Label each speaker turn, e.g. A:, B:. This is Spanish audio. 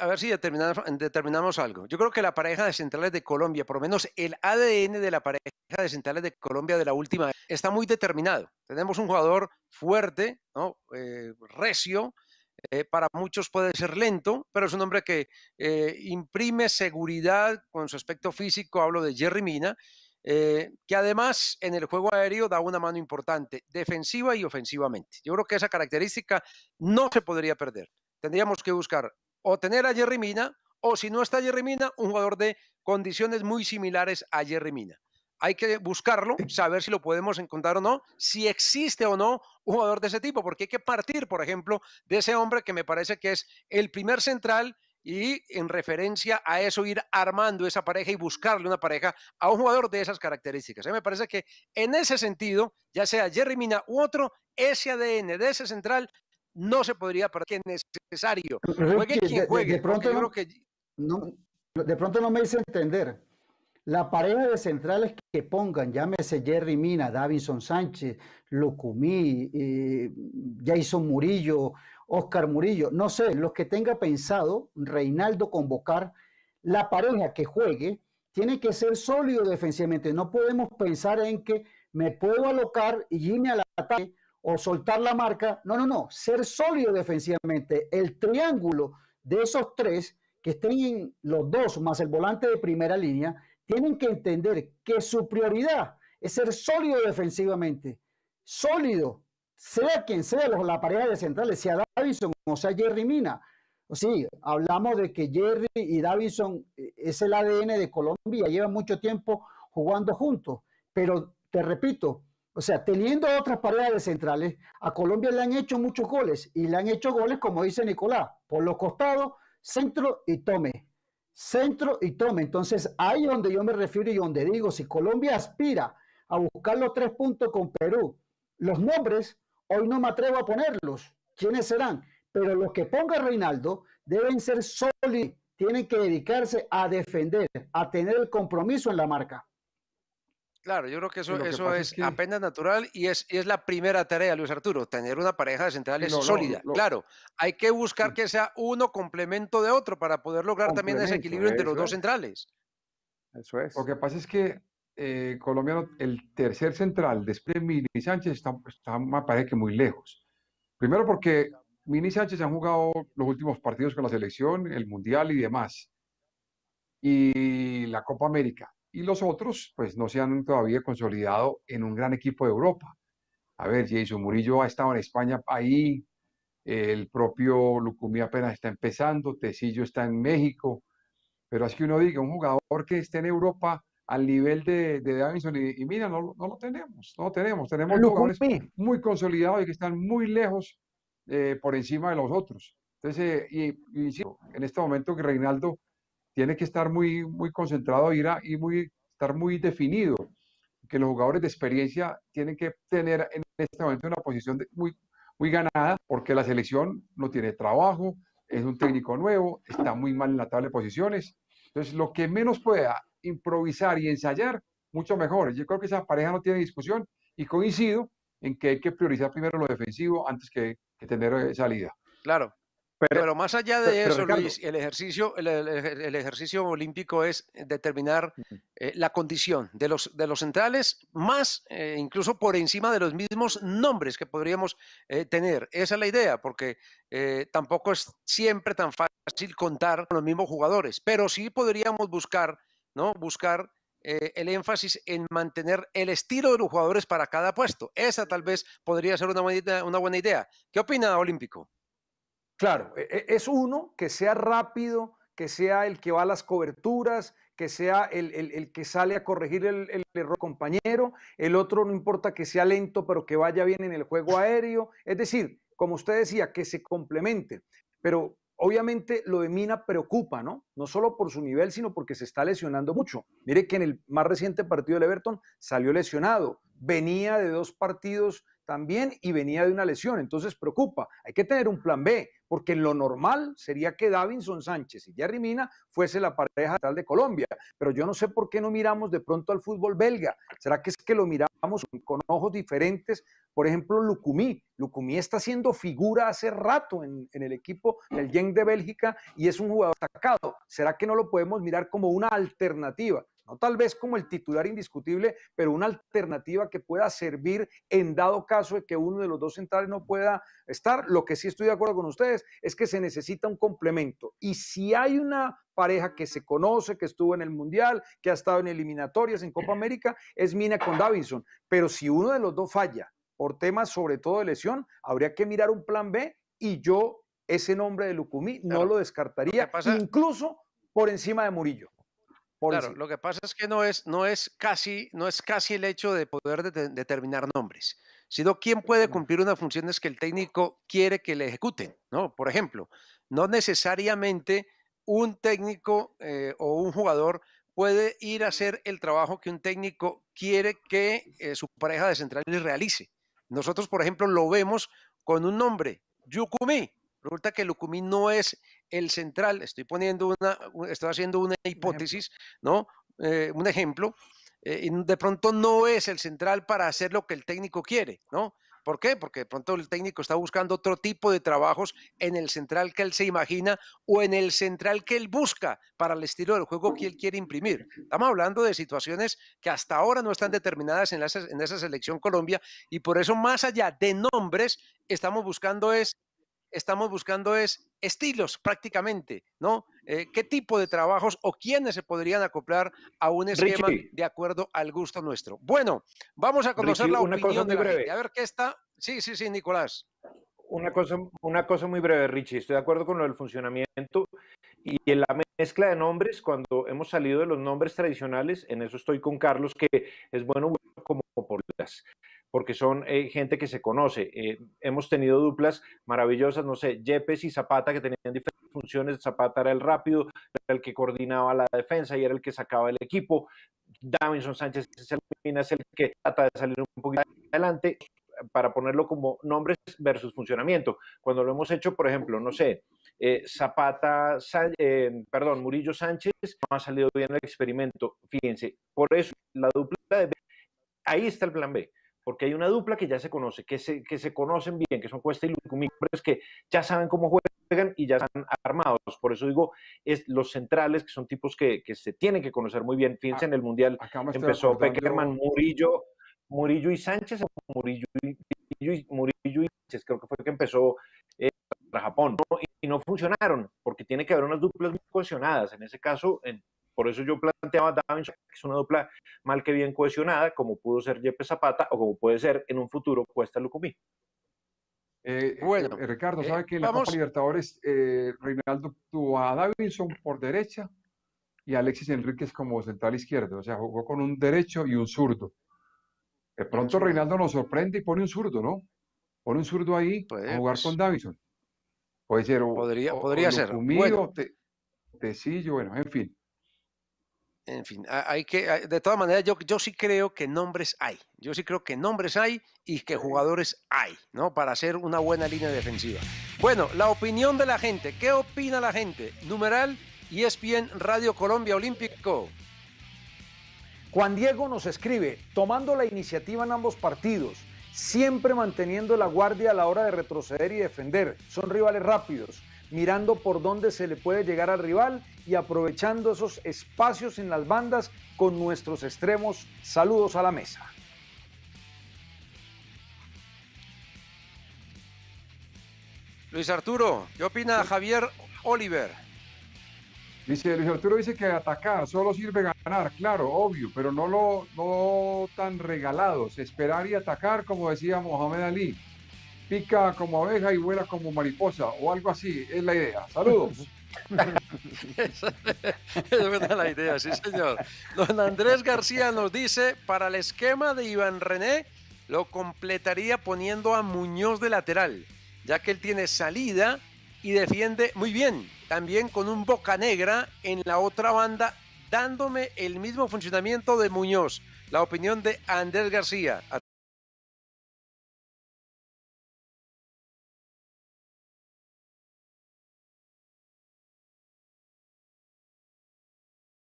A: a ver si determinamos, algo. Yo creo que la pareja de centrales de Colombia, por lo menos el ADN de la pareja de centrales de Colombia de la última, está muy determinado. Tenemos un jugador fuerte, ¿no? Eh, recio, eh, para muchos puede ser lento, pero es un hombre que eh, imprime seguridad con su aspecto físico, hablo de Jerry Mina, que además en el juego aéreo da una mano importante, defensiva y ofensivamente. Yo creo que esa característica no se podría perder. Tendríamos que buscar o tener a Jerry Mina, o si no está Jerry Mina, un jugador de condiciones muy similares a Jerry Mina. Hay que buscarlo, saber si lo podemos encontrar o no, si existe o no un jugador de ese tipo, porque hay que partir, por ejemplo, de ese hombre que me parece que es el primer central y en referencia a eso ir armando esa pareja y buscarle una pareja a un jugador de esas características. ¿eh? me parece que en ese sentido, ya sea Jerry Mina u otro, ese ADN de ese central no se podría perder, es necesario. Juegue quien juegue. De,
B: pronto no, me hice entender. La pareja de centrales que pongan, llámese Jerry Mina, Davinson Sánchez, Lucumí, eh, Jason Murillo, Oscar Murillo, no sé, los que tenga pensado Reinaldo convocar, la pareja que juegue tiene que ser sólido defensivamente. No podemos pensar en que me puedo alocar y irme la ataque o soltar la marca. No, no, no. Ser sólido defensivamente. El triángulo de esos tres que estén los dos más el volante de primera línea, tienen que entender que su prioridad es ser sólido defensivamente. Sólido, sea quien sea la pareja de centrales, sea Davison o sea Jerry Mina. Sí, hablamos de que Jerry y Davison eh, es el ADN de Colombia, llevan mucho tiempo jugando juntos, pero te repito, o sea, teniendo otras paredes centrales, a Colombia le han hecho muchos goles y le han hecho goles, como dice Nicolás, por los costados, centro y tome. Centro y tome. Entonces, ahí donde yo me refiero y donde digo, si Colombia aspira a buscar los tres puntos con Perú, los nombres, hoy no me atrevo a ponerlos. ¿Quiénes serán? Pero los que ponga Reinaldo deben ser sólidos, tienen que dedicarse a defender, a tener el compromiso en la marca.
A: Claro, yo creo que eso, eso es, apenas natural y es, es la primera tarea, Luis Arturo, tener una pareja de centrales sólida. claro, hay que buscar que sea uno complemento de otro para poder lograr también ese equilibrio entre los dos centrales.
C: Eso es. Lo que pasa es que eh, colombiano, el tercer central después de Mini y Sánchez, está, más parece que muy lejos. Primero porque Mini Sánchez han jugado los últimos partidos con la selección, el Mundial y demás. Y la Copa América y los otros pues no se han todavía consolidado en un gran equipo de Europa. A ver, Jason Murillo ha estado en España ahí, el propio Lucumí apenas está empezando, Tecillo está en México, pero es que uno diga, un jugador que esté en Europa al nivel de, de Davinson y, mira, no, lo tenemos, no lo tenemos, tenemos jugadores muy consolidados y que están muy lejos eh, por encima de los otros. Entonces, eh, y, en este momento que Reinaldo tiene que estar muy, muy concentrado ir y muy, estar muy definido. Que los jugadores de experiencia tienen que tener en este momento una posición muy, muy ganada, porque la selección no tiene trabajo, es un técnico nuevo, está muy mal en la tabla de posiciones. Entonces, lo que menos pueda improvisar y ensayar, mucho mejor. Yo creo que esa pareja no tiene discusión y coincido en que hay que priorizar primero lo defensivo antes que, que tener eh, salida.
A: Claro, pero, más allá de eso, Luis, el ejercicio, el, ejercicio olímpico es determinar eh, la condición de los, de los centrales, más eh, incluso por encima de los mismos nombres que podríamos eh, tener. Esa es la idea, porque tampoco es siempre tan fácil contar con los mismos jugadores, pero sí podríamos buscar, ¿no? Buscar el énfasis en mantener el estilo de los jugadores para cada puesto. Esa tal vez podría ser una buena, una buena idea. ¿Qué opina Olímpico? Claro, e, e, es uno que sea
D: rápido, que sea el que va a las coberturas, que sea el, que sale a corregir el, el, error compañero, el otro no importa que sea lento, pero que vaya bien en el juego aéreo. Es decir, como usted decía, que se complemente. Pero obviamente lo de Mina preocupa, ¿no? No solo por su nivel, sino porque se está lesionando mucho. Mire que en el más reciente partido del Everton salió lesionado. Venía de dos partidos también y venía de una lesión, entonces preocupa. Hay que tener un plan B, porque lo normal sería que Davinson Sánchez y Jerry Mina fuese la pareja de Colombia, pero yo no sé por qué no miramos de pronto al fútbol belga. ¿Será que es que lo miramos con ojos diferentes? Por ejemplo, Lucumí. Lucumí está siendo figura hace rato en, el equipo del yen de Bélgica y es un jugador atacado. ¿Será que no lo podemos mirar como una alternativa? No tal vez como el titular indiscutible, pero una alternativa que pueda servir en dado caso de que uno de los dos centrales no pueda estar. Lo que sí estoy de acuerdo con ustedes es que se necesita un complemento. Y si hay una pareja que se conoce, que estuvo en el Mundial, que ha estado en eliminatorias, en Copa América, es Mina con Davidson Pero si uno de los dos falla, por temas sobre todo de lesión, habría que mirar un plan B y yo ese nombre de Lukumi no lo descartaría, incluso por encima de Murillo. Claro,
A: lo que pasa es que no es, no es, casi, no es casi el hecho de poder determinar nombres, sino quién puede cumplir unas funciones que el técnico quiere que le ejecuten, ¿no? Por ejemplo, no necesariamente un técnico eh, o un jugador puede ir a hacer el trabajo que un técnico quiere que eh, su pareja de centrales realice. Nosotros, por ejemplo, lo vemos con un nombre, Yukumi, Resulta que Lucumí no es el central, estoy poniendo una, estoy haciendo una hipótesis, ¿no? Eh, un ejemplo, eh, de pronto no es el central para hacer lo que el técnico quiere, ¿no? ¿Por qué? Porque de pronto el técnico está buscando otro tipo de trabajos en el central que él se imagina o en el central que él busca para el estilo del juego que él quiere imprimir. Estamos hablando de situaciones que hasta ahora no están determinadas en, en esa selección Colombia y por eso más allá de nombres estamos buscando es estamos buscando es estilos prácticamente, ¿no? Eh, ¿Qué tipo de trabajos o quiénes se podrían acoplar a un esquema de acuerdo
E: al gusto nuestro? Bueno, vamos a conocer la opinión cosa de A ver qué está. Sí, sí, sí, Nicolás. Una cosa, una cosa muy breve, Richie. Estoy de acuerdo con lo del funcionamiento y en la mezcla de nombres, cuando hemos salido de los nombres tradicionales, en eso estoy con Carlos, que es bueno como por las porque son eh, gente que se conoce. Eh, hemos tenido duplas maravillosas, no sé, Yepes y Zapata, que tenían diferentes funciones. Zapata era el rápido, era el que coordinaba la defensa y era el que sacaba el equipo. Davinson Sánchez es el que trata de salir un poquito adelante para ponerlo como nombres versus funcionamiento. Cuando lo hemos hecho, por ejemplo, no sé, eh, Zapata, perdón, Murillo Sánchez, no ha salido bien el experimento. Fíjense, por eso la dupla de ahí está el plan B porque hay una dupla que ya se conoce, que se, que se conocen bien, que son Cuesta y es que ya saben cómo juegan y ya están armados. Por eso digo, los centrales, que son tipos que, se tienen que conocer muy bien. Fíjense, en el Mundial empezó Beckerman, Murillo, y Sánchez, Murillo y, Murillo y Sánchez, creo que fue que empezó eh, para Japón, y, no funcionaron, porque tiene que haber unas duplas muy cohesionadas. En ese caso, en por eso yo planteaba a Davinson, que es una dupla mal que bien cohesionada, como pudo ser Jeppe Zapata o como puede ser en un futuro Cuesta Lucumí. Eh,
C: bueno, eh, Ricardo, eh, ¿sabe que en la Copa Libertadores Reinaldo tuvo a Davinson por derecha y a Alexis Enríquez como central izquierdo? O sea, jugó con un derecho y un zurdo. De pronto Reinaldo nos sorprende y pone un zurdo, ¿no? Pone un zurdo ahí a pues. jugar con Davison. Puede ser. podría podría ser. Humido, bueno. tecillo, bueno, en fin
A: en fin, hay que, de todas maneras, yo, yo sí creo que nombres hay. Yo sí creo que nombres hay y que jugadores hay, ¿no? Para hacer una buena línea defensiva. Bueno, la opinión de la gente. ¿Qué opina la gente? Numeral y e bien Radio Colombia Olímpico. Juan Diego
D: nos escribe, tomando la iniciativa en ambos partidos, siempre manteniendo la guardia a la hora de retroceder y defender. Son rivales rápidos mirando por dónde se le puede llegar al rival y aprovechando esos espacios en las bandas con nuestros extremos. Saludos a la mesa.
A: Luis Arturo, ¿qué opina Javier Oliver?
C: Dice, Luis Arturo dice que atacar solo sirve ganar, claro, obvio, pero no lo no tan regalados, esperar y atacar, como decía Mohamed Ali pica como abeja y vuela como mariposa o algo así, es la idea. Saludos.
A: Esa es la idea, sí señor. Don Andrés García nos dice, para el esquema de Iván René, lo completaría poniendo a Muñoz de lateral, ya que él tiene salida y defiende muy bien, también con un boca negra en la otra banda, dándome el mismo funcionamiento de Muñoz. La opinión de Andrés García.